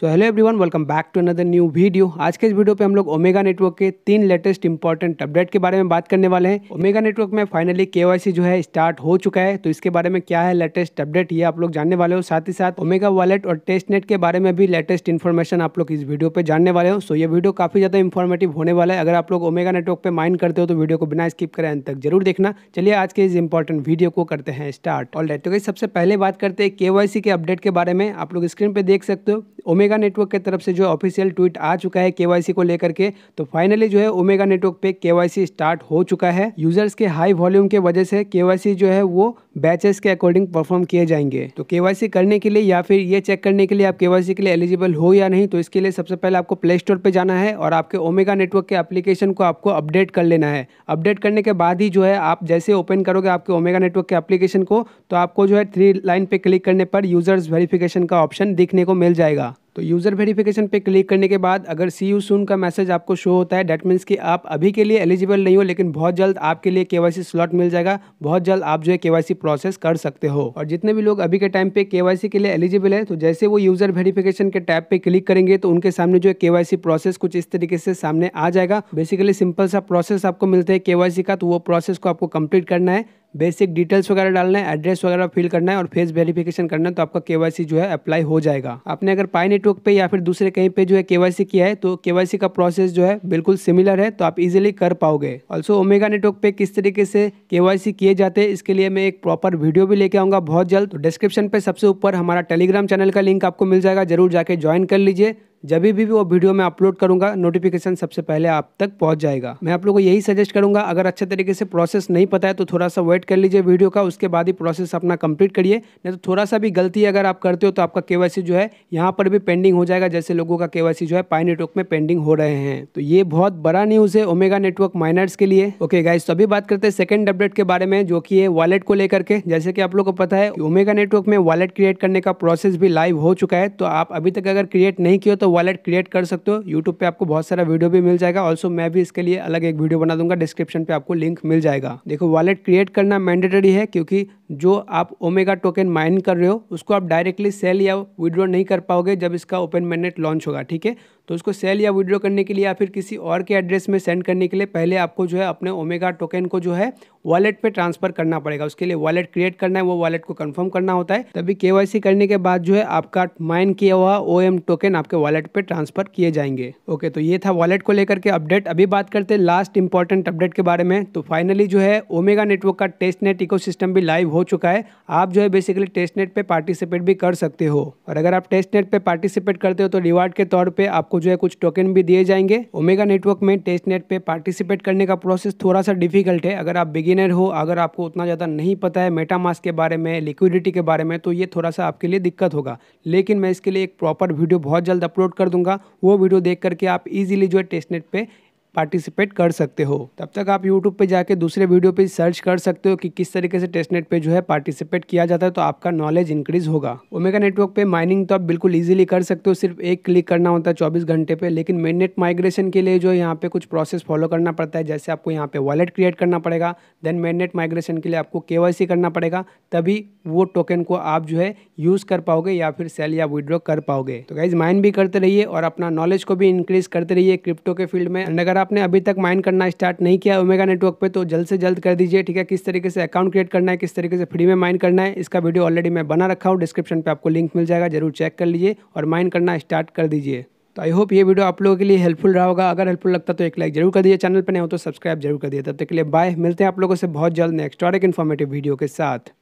so hello everyone welcome back to another new video आज के इस वीडियो पे हम लोग ओमेगा नेटवर्क के तीन लेटेस्ट इंपॉर्टेंट अपडेट के बारे में बात करने वाले हैं ओमेगा नेटवर्क में फाइनली केवाईसी जो है स्टार्ट हो चुका है तो इसके बारे में क्या है लेटेस्ट अपडेट ये आप लोग जानने वाले हो साथ ही साथ ओमेगा वॉलेट और टेस्ट के बारे में भी लेटेस्ट इन्फॉर्मेशन आप लोग इस वीडियो पे जानने वाले हो सो ये वीडियो काफी ज्यादा इन्फॉर्मेटिव होने वाला है अगर आप लोग ओमेगा नेटवर्क पे माइंड करते हो तो वीडियो को बिना स्किप करें अंत तक जरूर देखना चलिए आज के इस इंपॉर्टेंट वीडियो को करते हैं स्टार्ट और लेट तो सबसे पहले बात करते हैं केवासी के अपडेट के बारे में आप लोग स्क्रीन पर देख सकते हो ओमेगा ओमेगा नेटवर्क की तरफ से जो ऑफिशियल ट्वीट आ चुका है केवाईसी को लेकर के तो फाइनली जो है ओमेगा नेटवर्क पे केवाईसी स्टार्ट हो चुका है यूजर्स के हाई वॉल्यूम के वजह से केवाईसी जो है वो बैचेस के अकॉर्डिंग परफॉर्म किए जाएंगे तो के करने के लिए या फिर ये चेक करने के लिए आप के के लिए एलिजिबल हो या नहीं तो इसके लिए सबसे पहले आपको प्ले स्टोर पर जाना है और आपके ओमेगा नेटवर्क के एप्लीकेशन को आपको अपडेट कर लेना है अपडेट करने के बाद ही जो है आप जैसे ओपन करोगे आपके ओमेगा नेटवर्क के एप्लीकेशन को तो आपको जो है थ्री लाइन पे क्लिक करने पर यूज़र्स वेरीफिकेशन का ऑप्शन दिखने को मिल जाएगा तो यूज़र वेरिफिकेशन पे क्लिक करने के बाद अगर सी यू सून का मैसेज आपको शो होता है डैट मीन्स कि आप अभी के लिए एलिजिबल नहीं हो लेकिन बहुत जल्द आपके लिए केवाईसी स्लॉट मिल जाएगा बहुत जल्द आप जो है केवाईसी प्रोसेस कर सकते हो और जितने भी लोग अभी के टाइम पे केवाईसी के लिए एलिजिबल है तो जैसे वो यूजर वेरिफिकेशन के टैब पे क्लिक करेंगे तो उनके सामने जो है केवाईसी प्रोसेस कुछ इस तरीके से सामने आ जाएगा बेसिकली सिंपल सा प्रोसेस आपको मिलता है केवाईसी का तो वो प्रोसेस को आपको कंप्लीट करना है बेसिक डिटेल्स वगैरह डालना है एड्रेस वगैरह फिल करना है और फेस वेरिफिकेशन करना है तो आपका केवाईसी जो है अप्लाई हो जाएगा आपने अगर पाई नेटवर्क पे या फिर दूसरे कहीं पे जो है केवाईसी किया है तो केवाईसी का प्रोसेस जो है बिल्कुल सिमिलर है तो आप इजिली कर पाओगे ऑल्सो ओमेगा नेटवर्क पे किस तरीके से केवाईसी किए जाते हैं इसके लिए मैं एक प्रॉपर वीडियो भी लेके आऊंगा बहुत जल्द तो डिस्क्रिप्शन पे सबसे ऊपर हमारा टेलीग्राम चैनल का लिंक आपको मिल जाएगा जरूर जाके ज्वाइन कर लीजिए जब भी, वो वीडियो मैं अपलोड करूंगा नोटिफिकेशन सबसे पहले आप तक पहुंच जाएगा मैं आप लोगों को यही सजेस्ट करूंगा अगर अच्छे तरीके से प्रोसेस नहीं पता है तो थोड़ा सा वेट कर लीजिए वीडियो का उसके बाद ही प्रोसेस अपना कंप्लीट करिए नहीं तो थोड़ा सा भी गलती अगर आप करते हो तो आपका के जो है यहाँ पर भी पेंडिंग हो जाएगा जैसे लोगों का के जो है पाई नेटवर्क में पेंडिंग हो रहे हैं तो ये बहुत बड़ा न्यूज़ है ओमेगा नेटवर्क माइनर्स के लिए ओके गाइस तो अभी बात करते हैं सेकेंड अपडेट के बारे में जो कि है वॉलेट को लेकर के जैसे कि आप लोग को पता है ओमेगा नेटवर्क में वॉलेट क्रिएट करने का प्रोसेस भी लाइव हो चुका है तो आप अभी तक अगर क्रिएट नहीं किया तो वॉलेट क्रिएट कर सकते हो यूट्यूब पे आपको बहुत सारा वीडियो भी मिल जाएगा ऑल्सो मैं भी इसके लिए अलग एक वीडियो बना दूंगा डिस्क्रिप्शन पे आपको लिंक मिल जाएगा देखो वॉलेट क्रिएट करना मैंडेटरी है क्योंकि जो आप ओमेगा टोकन माइन कर रहे हो उसको आप डायरेक्टली सेल या विड्रॉ नहीं कर पाओगे जब इसका ओपन मैंडेट लॉन्च होगा ठीक है तो उसको सेल या विड्रॉ करने के लिए या फिर किसी और के एड्रेस में सेंड करने के लिए पहले आपको जो है अपने ओमेगा टोकन को जो है वॉलेट पे ट्रांसफर करना पड़ेगा उसके लिए वॉलेट क्रिएट करना है वो वॉलेट को कंफर्म करना होता है तभी केवाईसी करने के बाद जो है आपका माइन किया हुआ ओ टोकन आपके वॉलेट पे ट्रांसफर किए जाएंगे ओके तो ये था वॉलेट को लेकर के अपडेट अभी बात करते हैं लास्ट इंपॉर्टेंट अपडेट के बारे में तो फाइनली जो है ओमेगा नेटवर्क का टेस्ट नेट इको भी लाइव हो चुका है आप जो है बेसिकली टेस्ट नेट पे पार्टिसिपेट भी कर सकते हो और अगर आप टेस्ट नेट पे पार्टिसिपेट करते हो तो रिवार्ड के तौर पर आपको जो है कुछ टोकन भी दिए जाएंगे ओमेगा नेटवर्क में टेस्ट नेट पे पार्टिसिपेट करने का प्रोसेस थोड़ा सा डिफिकल्ट है अगर आप बिगिनर हो अगर आपको उतना ज़्यादा नहीं पता है मेटामास के बारे में लिक्विडिटी के बारे में तो ये थोड़ा सा आपके लिए दिक्कत होगा लेकिन मैं इसके लिए एक प्रॉपर वीडियो बहुत जल्द अपलोड कर दूंगा वो वीडियो देख करके आप इजिली जो है टेस्ट नेट पे पार्टिसिपेट कर सकते हो तब तक आप यूट्यूब पे जाके दूसरे वीडियो पे सर्च कर सकते हो कि किस तरीके से टेस्टनेट पे जो है पार्टिसिपेट किया जाता है तो आपका नॉलेज इंक्रीज होगा ओमेगा नेटवर्क पे माइनिंग तो आप बिल्कुल ईजिली कर सकते हो सिर्फ एक क्लिक करना होता है चौबीस घंटे पे लेकिन मेननेट माइग्रेशन के लिए जो यहाँ पे कुछ प्रोसेस फॉलो करना पड़ता है जैसे आपको यहाँ पे वॉलेट क्रिएट करना पड़ेगा देन मेननेट माइग्रेशन के लिए आपको के करना पड़ेगा तभी वो टोकन को आप जो है यूज़ कर पाओगे या फिर सेल या विड्रॉ कर पाओगे तो गाइज माइन भी करते रहिए और अपना नॉलेज को भी इंक्रीज करते रहिए क्रिप्टो के फील्ड में अगर आपने अभी तक माइन करना स्टार्ट नहीं किया ओमेगा नेटवर्क पे तो जल्द से जल्द कर दीजिए ठीक है किस तरीके से अकाउंट क्रिएट करना है किस तरीके से फ्री में माइन करना है इसका वीडियो ऑलरेडी मैं बना रखा हूँ डिस्क्रिप्शन पर आपको लिंक मिल जाएगा जरूर चेक कर लीजिए और माइन करना स्टार्ट कर दीजिए तो आई होप ये वीडियो आप लोगों के लिए हेल्पफुल रहा होगा अगर हेल्पफुल लगता तो एक लाइक जरूर कर दीजिए चैनल पर नहीं हो तो सब्सक्राइब जरूर कर दिए तब तक के लिए बाय मिलते हैं आप लोगों से बहुत जल्द नेक्स्ट और एक इन्फॉर्मेटिव वीडियो के साथ